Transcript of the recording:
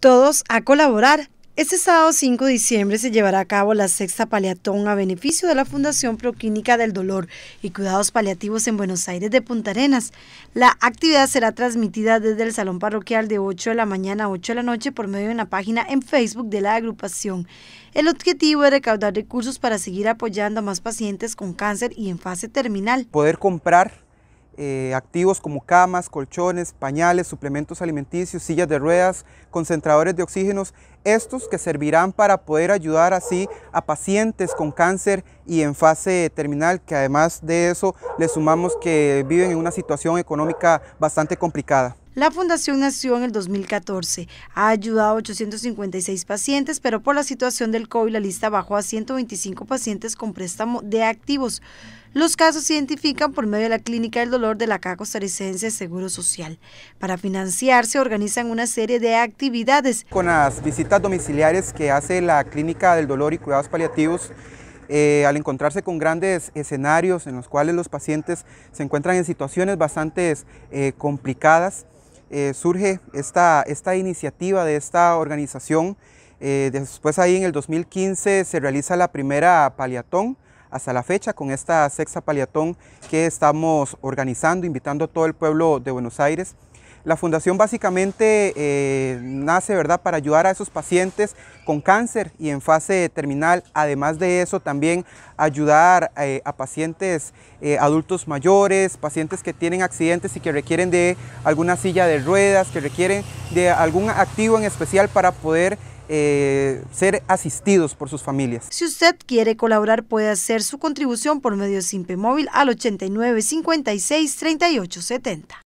Todos a colaborar. Este sábado 5 de diciembre se llevará a cabo la sexta paliatón a beneficio de la Fundación Proclínica del Dolor y Cuidados Paliativos en Buenos Aires de Punta Arenas. La actividad será transmitida desde el Salón Parroquial de 8 de la mañana a 8 de la noche por medio de una página en Facebook de la agrupación. El objetivo es recaudar recursos para seguir apoyando a más pacientes con cáncer y en fase terminal. Poder comprar eh, activos como camas, colchones, pañales, suplementos alimenticios, sillas de ruedas, concentradores de oxígenos, estos que servirán para poder ayudar así a pacientes con cáncer y en fase terminal, que además de eso le sumamos que viven en una situación económica bastante complicada. La fundación nació en el 2014. Ha ayudado a 856 pacientes, pero por la situación del COVID la lista bajó a 125 pacientes con préstamo de activos. Los casos se identifican por medio de la Clínica del Dolor de la Caja Costarricense de Seguro Social. Para financiarse organizan una serie de actividades. Con las visitas domiciliares que hace la Clínica del Dolor y Cuidados Paliativos, eh, al encontrarse con grandes escenarios en los cuales los pacientes se encuentran en situaciones bastante eh, complicadas, eh, surge esta, iniciativa de esta organización. Eh, después ahí en el 2015 se realiza la primera paliatón hasta la fecha con esta sexta paliatón que estamos organizando, invitando a todo el pueblo de Buenos Aires la fundación básicamente eh, nace ¿verdad? para ayudar a esos pacientes con cáncer y en fase terminal. Además de eso, también ayudar eh, a pacientes eh, adultos mayores, pacientes que tienen accidentes y que requieren de alguna silla de ruedas, que requieren de algún activo en especial para poder ser asistidos por sus familias. Si usted quiere colaborar, puede hacer su contribución por medio de Simpe Móvil al 89 56 38 70.